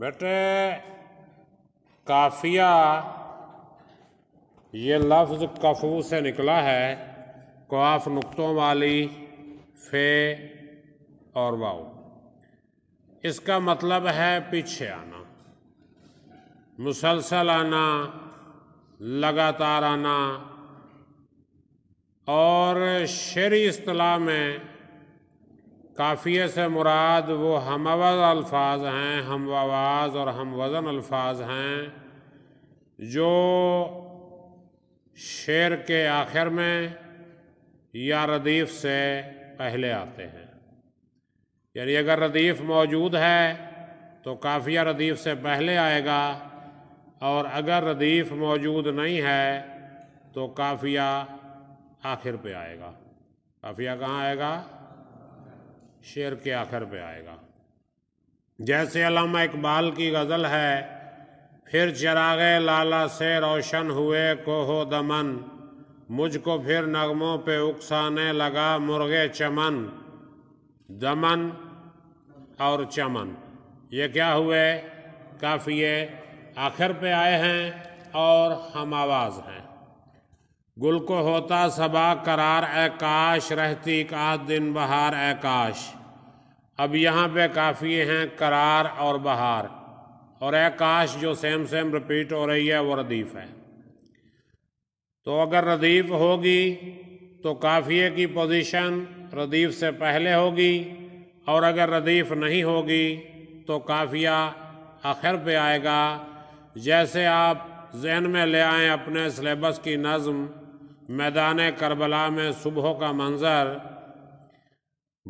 बेटे काफिया ये लफ्ज़ कफू से निकला है काफ नुकतों वाली फे और वाओ इसका मतलब है पीछे आना मुसलसल आना लगातार आना और शरी अतलाह में काफ़िए से मुराद वो हमवज अल्फाज हैं हम आवाज़ और हम वज़न अल्फाज हैं जो शेर के आखिर में या रदीफ़ से पहले आते हैं यानी अगर रदीफ़ मौजूद है तो काफ़िया रदीफ़ से पहले आएगा और अगर रदीफ़ मौजूद नहीं है तो काफ़िया आखिर पे आएगा काफ़िया कहाँ आएगा शेर के आखिर पे आएगा जैसे अलामा इकबाल की गज़ल है फिर चरागे लाला से रोशन हुए कोहो दमन मुझको फिर नगमों पे उकसाने लगा मुर्गे चमन दमन और चमन ये क्या हुए काफी आखिर पे आए हैं और हम आवाज़ हैं गुल को होता सबा करार आकाश रहती काश दिन बहार आकाश अब यहाँ पे काफ़ी हैं करार और बहार और आकाश जो सेम सेम रिपीट हो रही है वो रदीफ़ है तो अगर रदीफ़ होगी तो काफ़िए की पोजीशन रदीफ़ से पहले होगी और अगर रदीफ़ नहीं होगी तो काफ़िया आखिर पे आएगा जैसे आप जहन में ले आएँ अपने सिलेबस की नज़म मैदान करबला में सुबह का मंज़र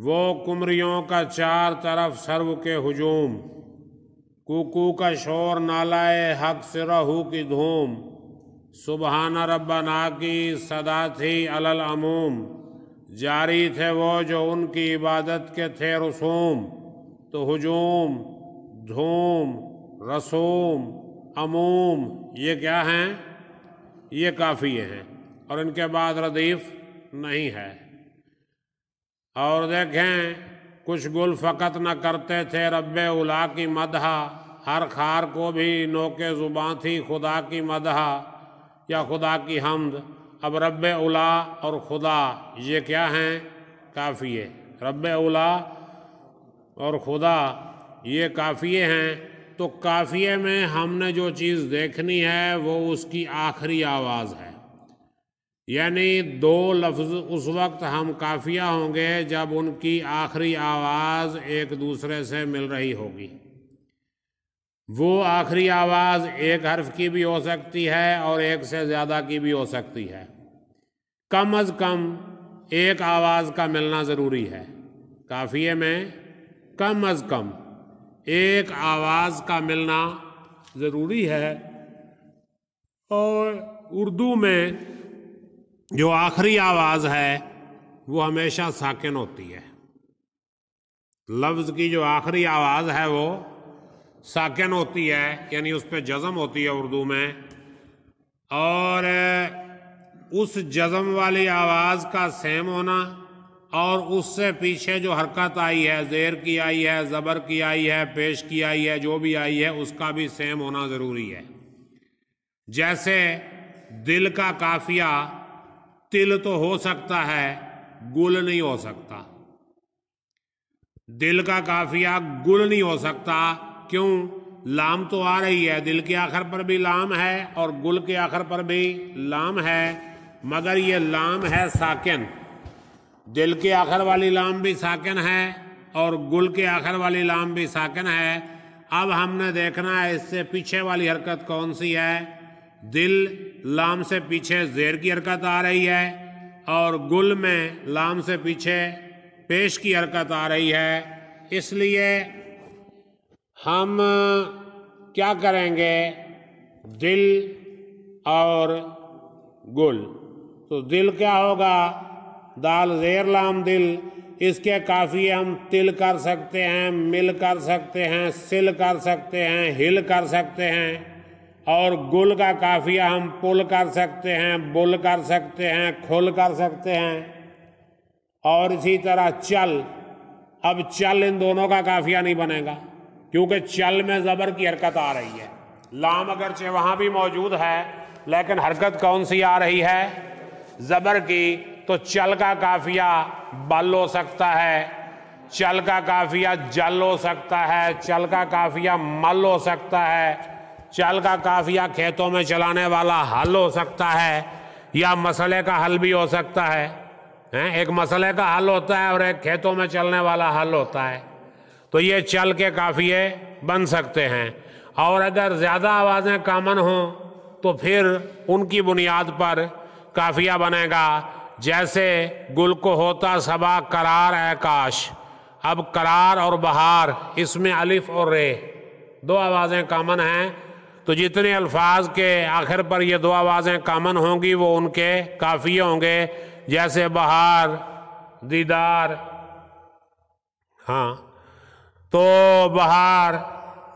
वो कुमरियों का चार तरफ सर्व के हजूम कुकू का शोर नालाए हक से रहू की धूम सुबहाना रब्बना की सदा थी अलल अमूम जारी थे वो जो उनकी इबादत के थे रसूम तो हजूम धूम रसूम अमूम ये क्या हैं ये काफ़ी हैं और इनके बाद रदीफ नहीं है और देखें कुछ गुल फ़कत न करते थे रब उला की मदहा हर खार को भी नोके ज़ुबाँ थी खुदा की मदहा या खुदा की हमद अब रब उला और खुदा ये क्या हैं काफ़िए रब उला और खुदा ये काफ़िए हैं तो काफ़िए में हमने जो चीज़ देखनी है वो उसकी आखिरी आवाज़ है यानी दो लफ्ज़ उस वक्त हम काफिया होंगे जब उनकी आखिरी आवाज़ एक दूसरे से मिल रही होगी वो आखिरी आवाज़ एक हर्फ की भी हो सकती है और एक से ज़्यादा की भी हो सकती है कम अज़ कम एक आवाज़ का मिलना ज़रूरी है काफिए में कम अज़ कम एक आवाज़ का मिलना ज़रूरी है और उर्दू में जो आखिरी आवाज़ है वो हमेशा साकिन होती है लफ्ज़ की जो आखिरी आवाज़ है वो साकिन होती है यानी उस पर जज़म होती है उर्दू में और उस जज़म वाली आवाज़ का सेम होना और उससे पीछे जो हरकत आई है जेर की आई है ज़बर की आई है पेश की आई है जो भी आई है उसका भी सेम होना ज़रूरी है जैसे दिल का काफ़िया तिल तो हो सकता है गुल नहीं हो सकता दिल का काफिया गुल नहीं हो सकता क्यों लाम तो आ रही है दिल के आखिर पर भी लाम है और गुल के आखिर पर भी लाम है मगर ये लाम है साकिन दिल के आखिर वाली लाम भी साकिन है और गुल के आखिर वाली लाम भी साकिन है अब हमने देखना है इससे पीछे वाली हरकत कौन सी है दिल लाम से पीछे जेर की हरकत आ रही है और गुल में लाम से पीछे पेश की हरकत आ रही है इसलिए हम क्या करेंगे दिल और गुल तो दिल क्या होगा दाल जेर लाम दिल इसके काफ़ी हम तिल कर सकते हैं मिल कर सकते हैं सिल कर सकते हैं हिल कर सकते हैं और गुल का काफिया हम पुल कर सकते हैं बुल कर सकते हैं खुल कर सकते हैं और इसी तरह चल अब चल इन दोनों का काफिया नहीं बनेगा क्योंकि चल में ज़बर की हरकत आ रही है लाम अगरचे वहाँ भी मौजूद है लेकिन हरकत कौन सी आ रही है ज़बर की तो चल का काफिया बल हो सकता है चल का काफिया जल हो सकता है चल का काफिया मल हो सकता है चाल का काफिया खेतों में चलाने वाला हल हो सकता है या मसले का हल भी हो सकता है हैं एक मसले का हल होता है और एक खेतों में चलने वाला हल होता है तो ये चल के काफ़िए बन सकते हैं और अगर ज़्यादा आवाज़ें कामन हों तो फिर उनकी बुनियाद पर काफिया बनेगा जैसे गुल को होता सबा करार है काश अब करार और बहार इसमें अलिफ और रे दो आवाज़ें कामन हैं तो जितने अल्फाज के आखिर पर ये दो आवाज़ें कामन होंगी वो उनके काफी होंगे जैसे बहार दीदार हाँ तो बहार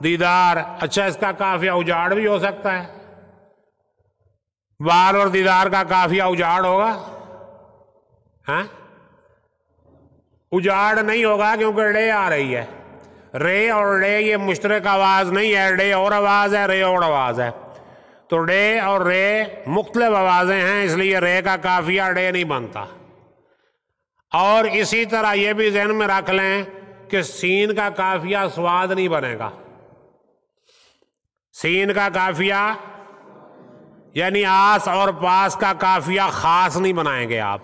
दीदार अच्छा इसका काफ़िया उजाड़ भी हो सकता है बहार और दीदार का काफ़िया उजाड़ होगा हैं हाँ? उजाड़ नहीं होगा क्योंकि डे आ रही है रे और डे ये मुश्तरक आवाज़ नहीं है डे और आवाज़ है रे और आवाज़ है तो डे और रे मुख्तलिफ आवाज़ें हैं इसलिए रे का काफिया डे नहीं बनता और इसी तरह ये भी जहन में रख लें कि सीन का काफिया स्वाद नहीं बनेगा सीन का काफिया यानी आस और पास का काफिया खास नहीं बनाएंगे आप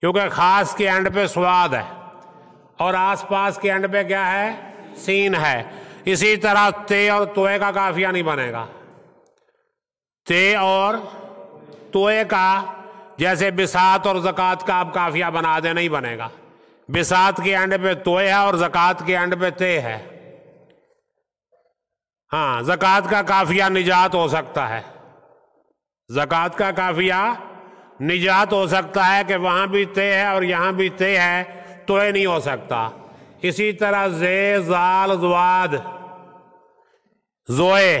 क्योंकि खास के एंड पे स्वाद है और आसपास के एंड पे क्या है सीन है इसी तरह ते और तोए का काफिया नहीं बनेगा ते और तोए का जैसे बिसात और जक़ात का आप काफिया बना दे नहीं बनेगा बिसात के एंड पे तोए है और जक़ात के एंड पे ते है हाँ जक़ात का काफिया निजात हो सकता है जक़ात का काफिया निजात हो सकता है कि वहां भी ते है और यहां भी ते है तो ये नहीं हो सकता इसी तरह जे जाल जवाद जोए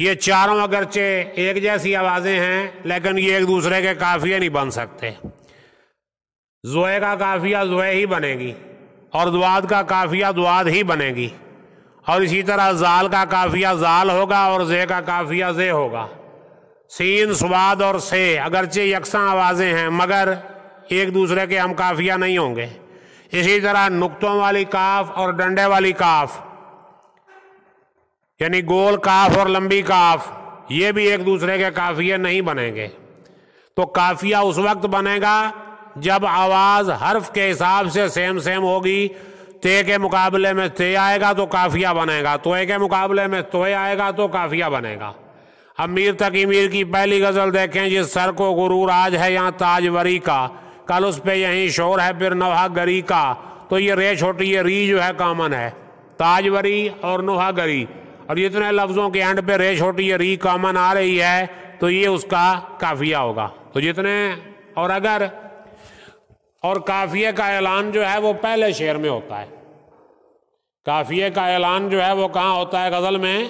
ये चारों अगरचे एक जैसी आवाज़ें हैं लेकिन ये एक दूसरे के काफिया नहीं बन सकते जोए का काफ़िया जोए ही बनेगी और दुआद का काफ़िया दुआद ही बनेगी और इसी तरह जाल का काफ़िया जाल होगा और जे का काफ़िया जे होगा सीन स्वाद और से अगरचे यकसा आवाज़ें हैं मगर एक दूसरे के हम काफिया नहीं होंगे इसी तरह नुकतों वाली काफ और डंडे वाली काफ यानी गोल काफ और लंबी काफ ये भी एक दूसरे के काफिए नहीं बनेंगे तो काफिया उस वक्त बनेगा जब आवाज़ हर्फ के हिसाब से सेम सेम होगी ते के मुकाबले में ते आएगा तो काफिया बनेगा तोए के मुकाबले में तोए आएगा तो काफिया बनेगा अमीर तक तकी मीर की पहली गज़ल देखें जिस सर को गुरूर आज है यहाँ ताजवरी का कल उस पर यहीं शोर है फिर नवा गरी का तो ये रे छोटी ये री जो है कॉमन है ताजवरी और नुहा गरी और इतने लफ्ज़ों के एंड पे रे छोटी ये री कॉमन आ रही है तो ये उसका काफिया होगा तो जितने और अगर और काफिए का ऐलान जो है वो पहले शेर में होता है काफिए का ऐलान जो है वो कहाँ होता है गज़ल में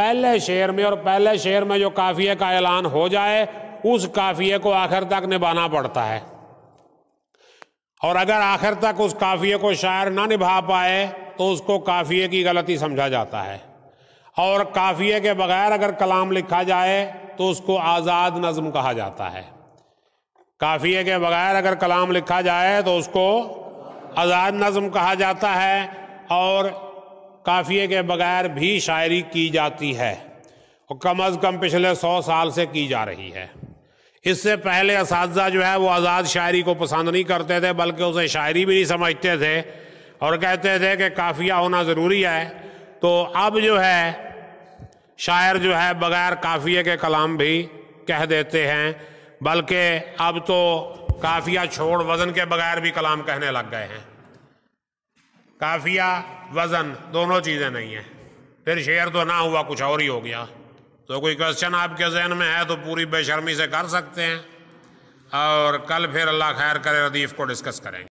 पहले शेर में और पहले शेर में जो काफिए का ऐलान हो जाए उस काफिए को आखिर तक निभाना पड़ता है और अगर आखिर तक उस काफ़िए को शायर ना निभा पाए तो उसको काफ़िए की गलती समझा जाता है और काफ़िए के बगैर अगर कलाम लिखा जाए तो उसको आज़ाद नज़म कहा जाता है काफ़िए के बगैर अगर कलाम लिखा जाए तो उसको आज़ाद नज़म कहा जाता है और काफ़िए के बगैर भी शायरी की जाती है और कम अज़ कम पिछले सौ साल से की जा रही है इससे पहले इस जो है वो आज़ाद शायरी को पसंद नहीं करते थे बल्कि उसे शायरी भी नहीं समझते थे और कहते थे कि काफिया होना ज़रूरी है तो अब जो है शायर जो है बगैर काफिए के कलाम भी कह देते हैं बल्कि अब तो काफिया छोड़ वज़न के बगैर भी कलाम कहने लग गए हैं काफिया वज़न दोनों चीज़ें नहीं हैं फिर शेर तो ना हुआ कुछ और ही हो गया तो कोई क्वेश्चन आपके जहन में है तो पूरी बेशर्मी से कर सकते हैं और कल फिर अल्लाह खैर करे रदीफ को डिस्कस करेंगे